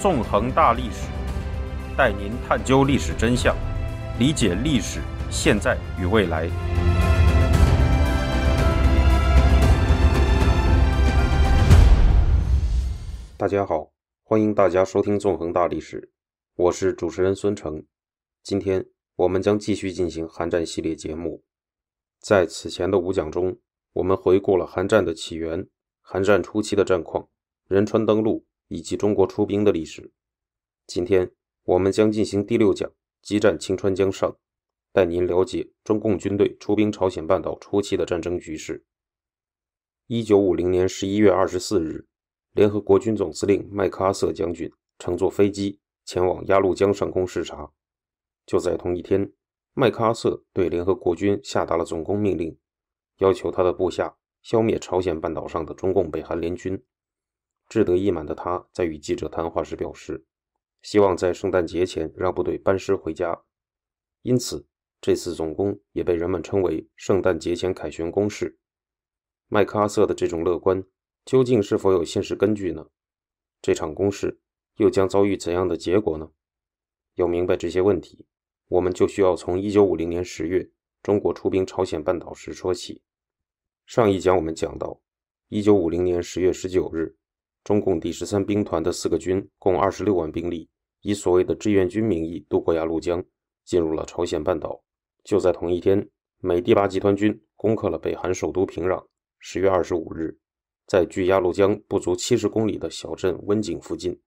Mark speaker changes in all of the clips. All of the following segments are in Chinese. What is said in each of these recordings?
Speaker 1: 纵横大历史，带您探究历史真相，理解历史现在与未来。大家好，欢迎大家收听《纵横大历史》，我是主持人孙成。今天我们将继续进行韩战系列节目。在此前的五讲中，我们回顾了韩战的起源、韩战初期的战况、仁川登陆。以及中国出兵的历史。今天，我们将进行第六讲：激战青川江上，带您了解中共军队出兵朝鲜半岛初期的战争局势。一九五零年十一月二十四日，联合国军总司令麦克阿瑟将军乘坐飞机前往鸭绿江上空视察。就在同一天，麦克阿瑟对联合国军下达了总攻命令，要求他的部下消灭朝鲜半岛上的中共北韩联军。志得意满的他在与记者谈话时表示，希望在圣诞节前让部队班师回家。因此，这次总攻也被人们称为“圣诞节前凯旋攻势”。麦克阿瑟的这种乐观究竟是否有现实根据呢？这场攻势又将遭遇怎样的结果呢？要明白这些问题，我们就需要从1950年10月中国出兵朝鲜半岛时说起。上一讲我们讲到，1950年10月19日。中共第十三兵团的四个军，共二十六万兵力，以所谓的志愿军名义渡过鸭绿江，进入了朝鲜半岛。就在同一天，美第八集团军攻克了北韩首都平壤。十月二十五日，在距鸭绿江不足七十公里的小镇温井附近，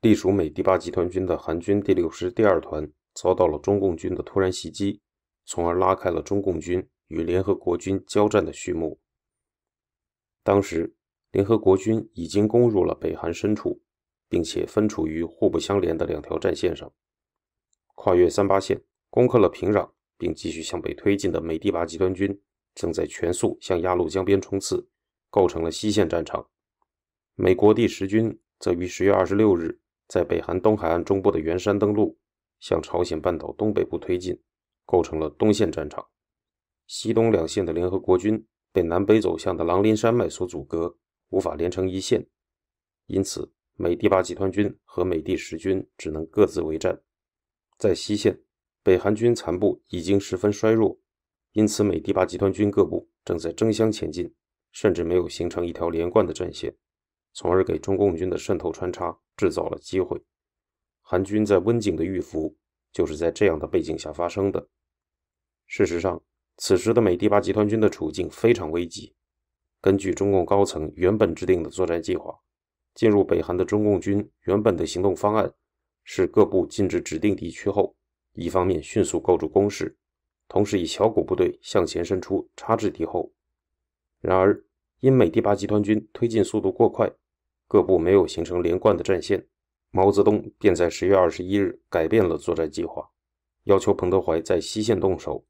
Speaker 1: 隶属美第八集团军的韩军第六师第二团遭到了中共军的突然袭击，从而拉开了中共军与联合国军交战的序幕。当时。联合国军已经攻入了北韩深处，并且分处于互不相连的两条战线上。跨越三八线、攻克了平壤并继续向北推进的美第八集团军正在全速向鸭绿江边冲刺，构成了西线战场。美国第十军则于十月二十六日在北韩东海岸中部的元山登陆，向朝鲜半岛东北部推进，构成了东线战场。西、东两线的联合国军被南北走向的狼林山脉所阻隔。无法连成一线，因此美第八集团军和美第十军只能各自为战。在西线，北韩军残部已经十分衰弱，因此美第八集团军各部正在争相前进，甚至没有形成一条连贯的战线，从而给中共军的渗透穿插制造了机会。韩军在温井的遇伏就是在这样的背景下发生的。事实上，此时的美第八集团军的处境非常危急。根据中共高层原本制定的作战计划，进入北韩的中共军原本的行动方案是各部进至指定地区后，一方面迅速构筑工事，同时以小股部队向前伸出，插至敌后。然而，因美第八集团军推进速度过快，各部没有形成连贯的战线，毛泽东便在十月二十一日改变了作战计划，要求彭德怀在西线动手，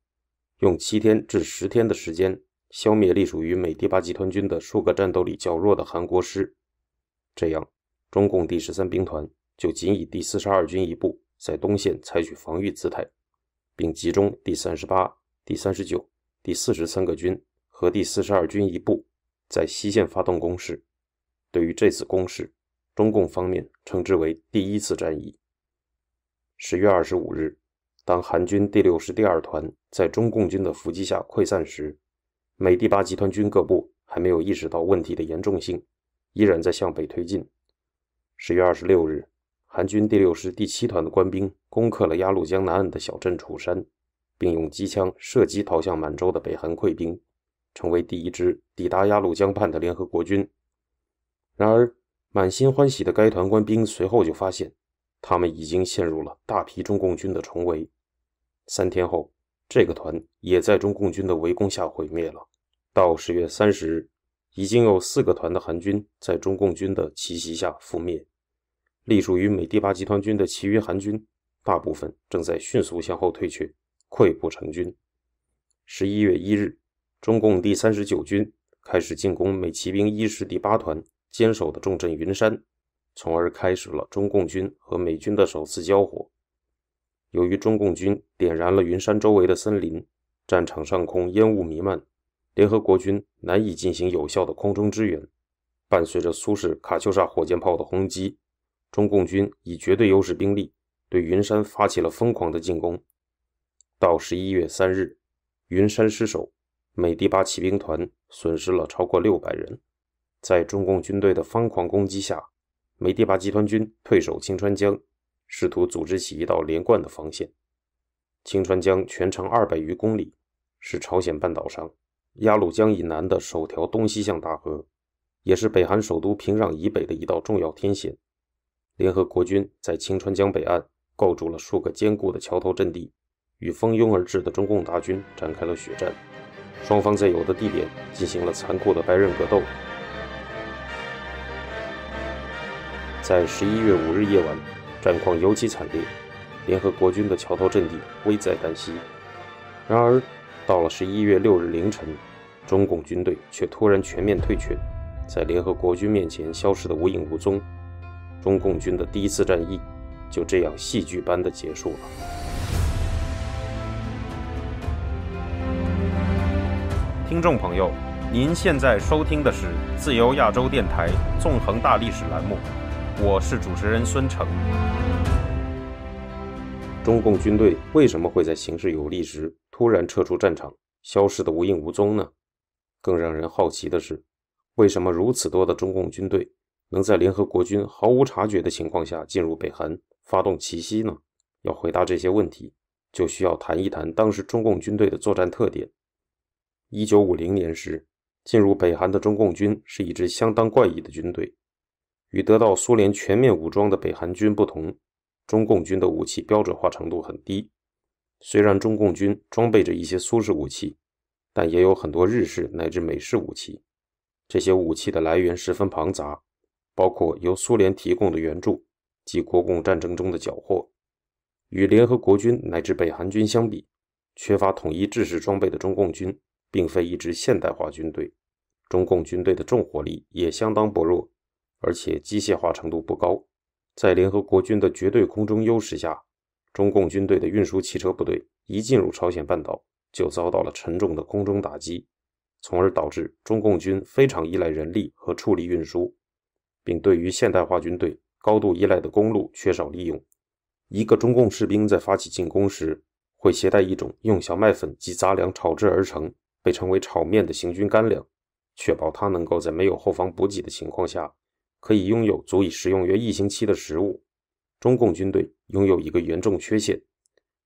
Speaker 1: 用七天至十天的时间。消灭隶属于美第八集团军的数个战斗力较弱的韩国师，这样，中共第十三兵团就仅以第四十二军一部在东线采取防御姿态，并集中第三十八、第三十九、第四十三个军和第四十二军一部在西线发动攻势。对于这次攻势，中共方面称之为第一次战役。十月二十五日，当韩军第六师第二团在中共军的伏击下溃散时，美第八集团军各部还没有意识到问题的严重性，依然在向北推进。十月二十六日，韩军第六师第七团的官兵攻克了鸭绿江南岸的小镇楚山，并用机枪射击逃向满洲的北韩溃兵，成为第一支抵达鸭绿江畔的联合国军。然而，满心欢喜的该团官兵随后就发现，他们已经陷入了大批中共军的重围。三天后，这个团也在中共军的围攻下毁灭了。到十月三十日，已经有四个团的韩军在中共军的奇袭下覆灭。隶属于美第八集团军的其余韩军，大部分正在迅速向后退却，溃不成军。十一月一日，中共第三十九军开始进攻美骑兵一师第八团坚守的重镇云山，从而开始了中共军和美军的首次交火。由于中共军点燃了云山周围的森林，战场上空烟雾弥漫。联合国军难以进行有效的空中支援，伴随着苏式卡秋莎火箭炮的轰击，中共军以绝对优势兵力对云山发起了疯狂的进攻。到十一月三日，云山失守，美第八骑兵团损失了超过六百人。在中共军队的疯狂攻击下，美第八集团军退守清川江，试图组织起一道连贯的防线。清川江全长二百余公里，是朝鲜半岛上。鸭绿江以南的首条东西向大河，也是北韩首都平壤以北的一道重要天险。联合国军在清川江北岸构筑了数个坚固的桥头阵地，与蜂拥而至的中共大军展开了血战。双方在有的地点进行了残酷的白刃格斗。在11月5日夜晚，战况尤其惨烈，联合国军的桥头阵地危在旦夕。然而，到了十一月六日凌晨，中共军队却突然全面退却，在联合国军面前消失的无影无踪。中共军的第一次战役就这样戏剧般的结束了。听众朋友，您现在收听的是自由亚洲电台纵横大历史栏目，我是主持人孙成。中共军队为什么会在形势有利时？突然撤出战场，消失得无影无踪呢。更让人好奇的是，为什么如此多的中共军队能在联合国军毫无察觉的情况下进入北韩，发动奇袭呢？要回答这些问题，就需要谈一谈当时中共军队的作战特点。一九五零年时，进入北韩的中共军是一支相当怪异的军队，与得到苏联全面武装的北韩军不同，中共军的武器标准化程度很低。虽然中共军装备着一些苏式武器，但也有很多日式乃至美式武器。这些武器的来源十分庞杂，包括由苏联提供的援助及国共战争中的缴获。与联合国军乃至北韩军相比，缺乏统一制式装备的中共军并非一支现代化军队。中共军队的重火力也相当薄弱，而且机械化程度不高。在联合国军的绝对空中优势下，中共军队的运输汽车部队一进入朝鲜半岛，就遭到了沉重的空中打击，从而导致中共军非常依赖人力和畜力运输，并对于现代化军队高度依赖的公路缺少利用。一个中共士兵在发起进攻时，会携带一种用小麦粉及杂粮炒制而成、被称为炒面的行军干粮，确保他能够在没有后方补给的情况下，可以拥有足以食用约一星期的食物。中共军队拥有一个严重缺陷，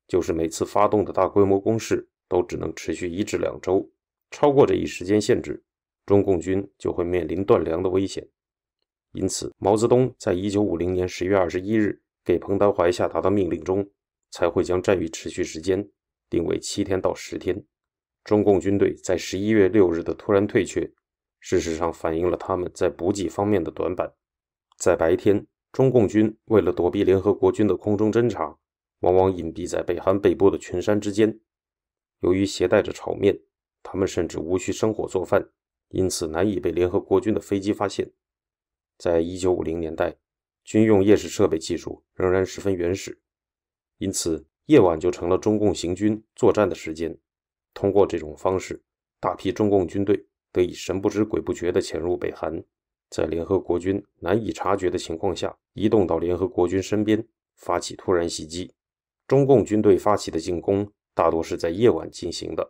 Speaker 1: 就是每次发动的大规模攻势都只能持续一至两周，超过这一时间限制，中共军就会面临断粮的危险。因此，毛泽东在一九五零年十月二十一日给彭德怀下达的命令中，才会将战役持续时间定为七天到十天。中共军队在十一月六日的突然退却，事实上反映了他们在补给方面的短板，在白天。中共军为了躲避联合国军的空中侦察，往往隐蔽在北韩北部的群山之间。由于携带着炒面，他们甚至无需生火做饭，因此难以被联合国军的飞机发现。在1950年代，军用夜视设备技术仍然十分原始，因此夜晚就成了中共行军作战的时间。通过这种方式，大批中共军队得以神不知鬼不觉的潜入北韩。在联合国军难以察觉的情况下，移动到联合国军身边，发起突然袭击。中共军队发起的进攻大多是在夜晚进行的。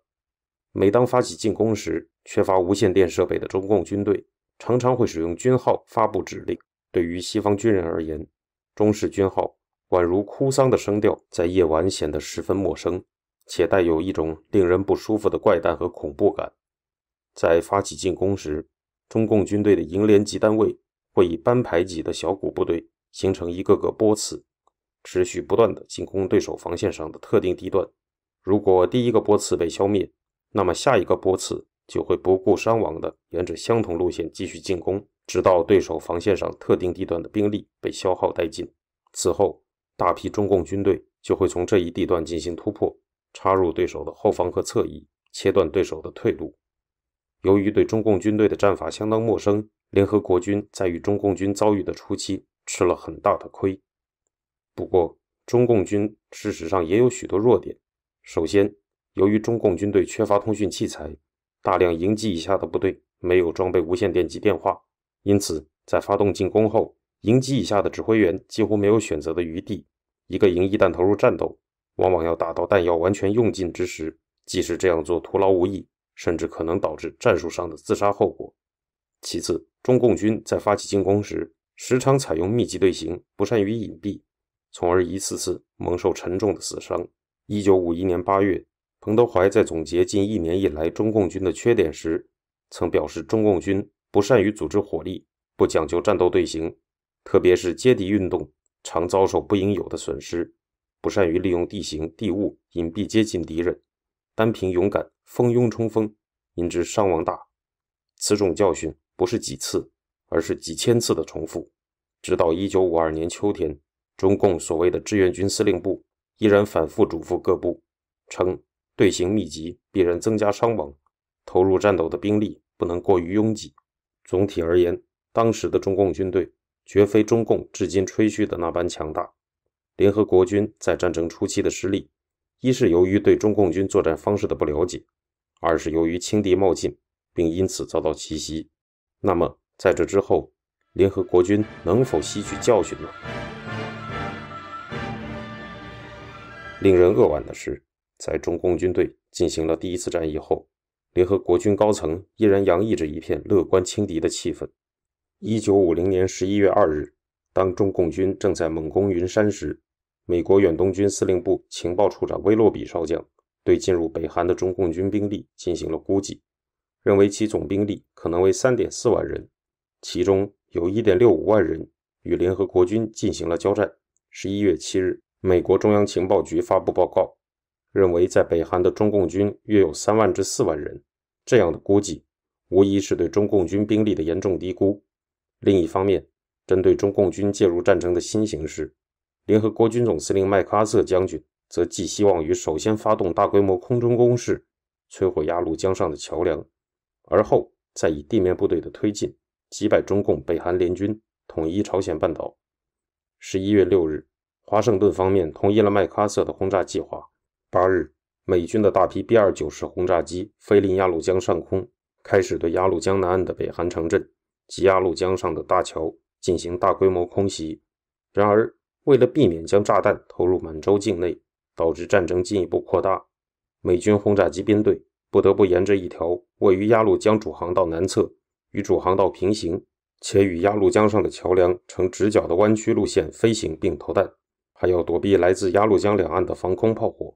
Speaker 1: 每当发起进攻时，缺乏无线电设备的中共军队常常会使用军号发布指令。对于西方军人而言，中式军号宛如哭丧的声调，在夜晚显得十分陌生，且带有一种令人不舒服的怪诞和恐怖感。在发起进攻时。中共军队的营连级单位会以班排级的小股部队形成一个个波次，持续不断的进攻对手防线上的特定地段。如果第一个波次被消灭，那么下一个波次就会不顾伤亡的沿着相同路线继续进攻，直到对手防线上特定地段的兵力被消耗殆尽。此后，大批中共军队就会从这一地段进行突破，插入对手的后方和侧翼，切断对手的退路。由于对中共军队的战法相当陌生，联合国军在与中共军遭遇的初期吃了很大的亏。不过，中共军事实上也有许多弱点。首先，由于中共军队缺乏通讯器材，大量营级以下的部队没有装备无线电及电话，因此在发动进攻后，营级以下的指挥员几乎没有选择的余地。一个营一旦投入战斗，往往要打到弹药完全用尽之时，即使这样做徒劳无益。甚至可能导致战术上的自杀后果。其次，中共军在发起进攻时，时常采用密集队形，不善于隐蔽，从而一次次蒙受沉重的死伤。一九五一年八月，彭德怀在总结近一年以来中共军的缺点时，曾表示：中共军不善于组织火力，不讲究战斗队形，特别是接敌运动，常遭受不应有的损失；不善于利用地形地物隐蔽接近敌人。单凭勇敢蜂拥冲锋，引致伤亡大。此种教训不是几次，而是几千次的重复。直到一九五二年秋天，中共所谓的志愿军司令部依然反复嘱咐各部，称队形密集必然增加伤亡，投入战斗的兵力不能过于拥挤。总体而言，当时的中共军队绝非中共至今吹嘘的那般强大。联合国军在战争初期的失利。一是由于对中共军作战方式的不了解，二是由于轻敌冒进，并因此遭到奇袭。那么，在这之后，联合国军能否吸取教训呢？令人扼腕的是，在中共军队进行了第一次战役后，联合国军高层依然洋溢着一片乐观轻敌的气氛。一九五零年十一月二日，当中共军正在猛攻云山时，美国远东军司令部情报处长威洛比少将对进入北韩的中共军兵力进行了估计，认为其总兵力可能为3.4万人，其中有1.65万人与联合国军进行了交战。11月7日，美国中央情报局发布报告，认为在北韩的中共军约有3万至4万人。这样的估计无疑是对中共军兵力的严重低估。另一方面，针对中共军介入战争的新形势。联合国军总司令麦克阿瑟将军则寄希望于首先发动大规模空中攻势，摧毁鸭绿江上的桥梁，而后再以地面部队的推进击败中共北韩联军，统一朝鲜半岛。十一月六日，华盛顿方面同意了麦克阿瑟的轰炸计划。八日，美军的大批 B-29 式轰炸机飞临鸭绿江上空，开始对鸭绿江南岸的北韩城镇及鸭绿江上的大桥进行大规模空袭。然而，为了避免将炸弹投入满洲境内，导致战争进一步扩大，美军轰炸机编队不得不沿着一条位于鸭绿江主航道南侧、与主航道平行且与鸭绿江上的桥梁呈直角的弯曲路线飞行并投弹，还要躲避来自鸭绿江两岸的防空炮火。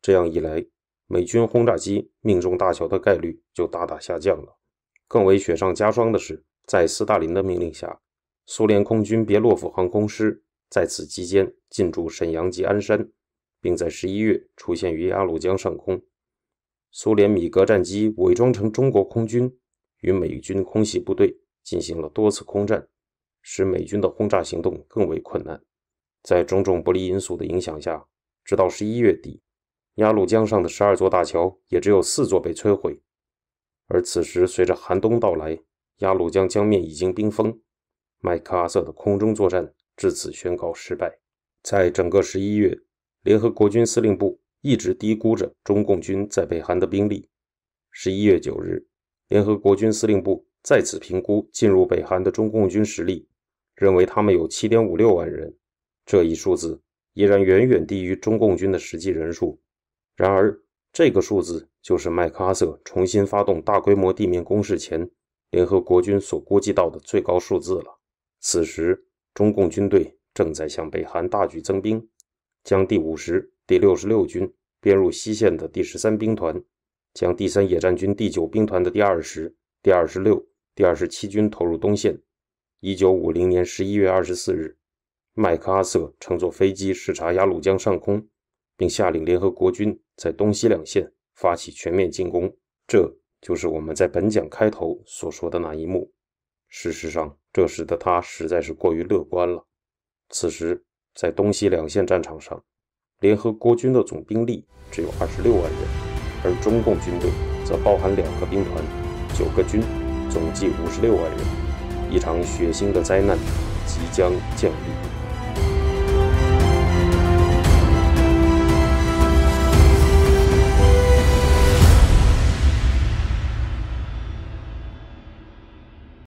Speaker 1: 这样一来，美军轰炸机命中大桥的概率就大大下降了。更为雪上加霜的是，在斯大林的命令下，苏联空军别洛夫航空师。在此期间进驻沈阳及鞍山，并在十一月出现于鸭绿江上空。苏联米格战机伪装成中国空军，与美军空袭部队进行了多次空战，使美军的轰炸行动更为困难。在种种不利因素的影响下，直到十一月底，鸭绿江上的十二座大桥也只有四座被摧毁。而此时，随着寒冬到来，鸭绿江江面已经冰封。麦克阿瑟的空中作战。至此，宣告失败。在整个十一月，联合国军司令部一直低估着中共军在北韩的兵力。十一月九日，联合国军司令部再次评估进入北韩的中共军实力，认为他们有七点五六万人。这一数字依然远远低于中共军的实际人数。然而，这个数字就是麦克阿瑟重新发动大规模地面攻势前，联合国军所估计到的最高数字了。此时。中共军队正在向北韩大举增兵，将第五十、第六十六军编入西线的第十三兵团，将第三野战军第九兵团的第二十、第二十六、第二十七军投入东线。一九五零年十一月二十四日，麦克阿瑟乘坐飞机视察鸭绿江上空，并下令联合国军在东西两线发起全面进攻。这就是我们在本讲开头所说的那一幕。事实上，这时的他实在是过于乐观了。此时，在东西两线战场上，联合国军的总兵力只有二十六万人，而中共军队则包含两个兵团、九个军，总计五十六万人。一场血腥的灾难即将降临。